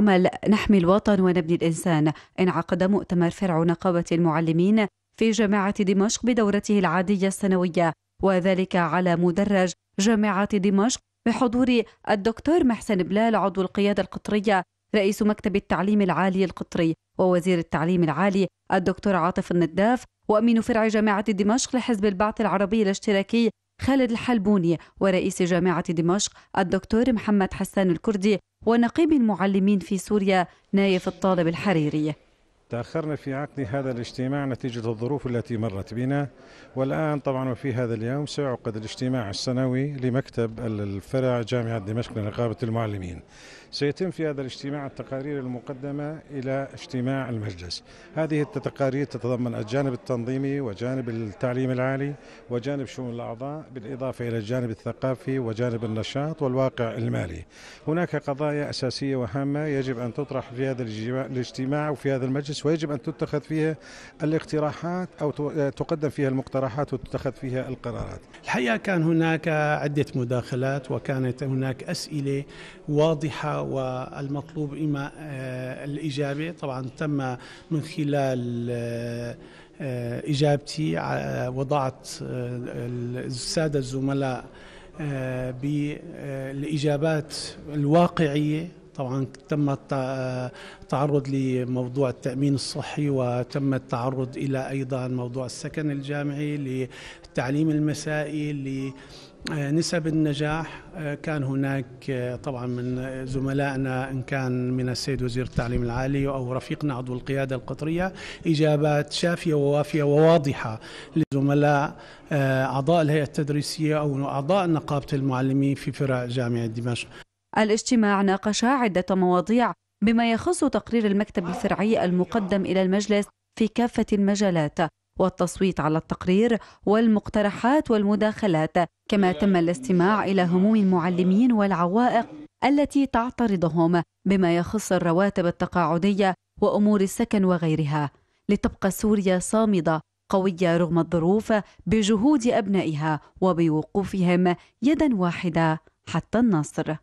عمل نحمي الوطن ونبني الإنسان انعقد مؤتمر فرع نقابة المعلمين في جامعة دمشق بدورته العادية السنوية وذلك على مدرج جامعة دمشق بحضور الدكتور محسن بلال عضو القيادة القطرية رئيس مكتب التعليم العالي القطري ووزير التعليم العالي الدكتور عاطف النداف وأمين فرع جامعة دمشق لحزب البعث العربي الاشتراكي خالد الحلبوني ورئيس جامعة دمشق الدكتور محمد حسان الكردي ونقيب المعلمين في سوريا نايف الطالب الحريري تأخرنا في عقد هذا الاجتماع نتيجة الظروف التي مرت بنا والآن طبعا وفي هذا اليوم سيعقد الاجتماع السنوي لمكتب الفرع جامعة دمشق لنقابة المعلمين سيتم في هذا الاجتماع التقارير المقدمة إلى اجتماع المجلس هذه التقارير تتضمن الجانب التنظيمي وجانب التعليم العالي وجانب شؤون الأعضاء بالإضافة إلى الجانب الثقافي وجانب النشاط والواقع المالي هناك قضايا أساسية وهامة يجب أن تطرح في هذا الاجتماع وفي هذا المجلس ويجب أن تتخذ فيها الاقتراحات أو تقدم فيها المقترحات وتتخذ فيها القرارات الحقيقة كان هناك عدة مداخلات وكانت هناك أسئلة واضحة والمطلوب إما آه، الإجابة طبعا تم من خلال آه، إجابتي آه، وضعت السادة الزملاء بالإجابات الواقعية طبعا تم التعرض لموضوع التأمين الصحي وتم التعرض إلى أيضا موضوع السكن الجامعي للتعليم المسائي نسب النجاح كان هناك طبعا من زملائنا ان كان من السيد وزير التعليم العالي او رفيقنا عضو القياده القطريه اجابات شافيه ووافيه وواضحه لزملاء آه، اعضاء الهيئه التدريسيه او اعضاء نقابه المعلمين في فرع جامعه دمشق الاجتماع ناقش عدة مواضيع بما يخص تقرير المكتب الفرعي المقدم إلى المجلس في كافة المجالات والتصويت على التقرير والمقترحات والمداخلات كما تم الاستماع إلى هموم المعلمين والعوائق التي تعترضهم بما يخص الرواتب التقاعدية وأمور السكن وغيرها لتبقى سوريا صامدة قوية رغم الظروف بجهود أبنائها وبوقوفهم يدا واحدة حتى النصر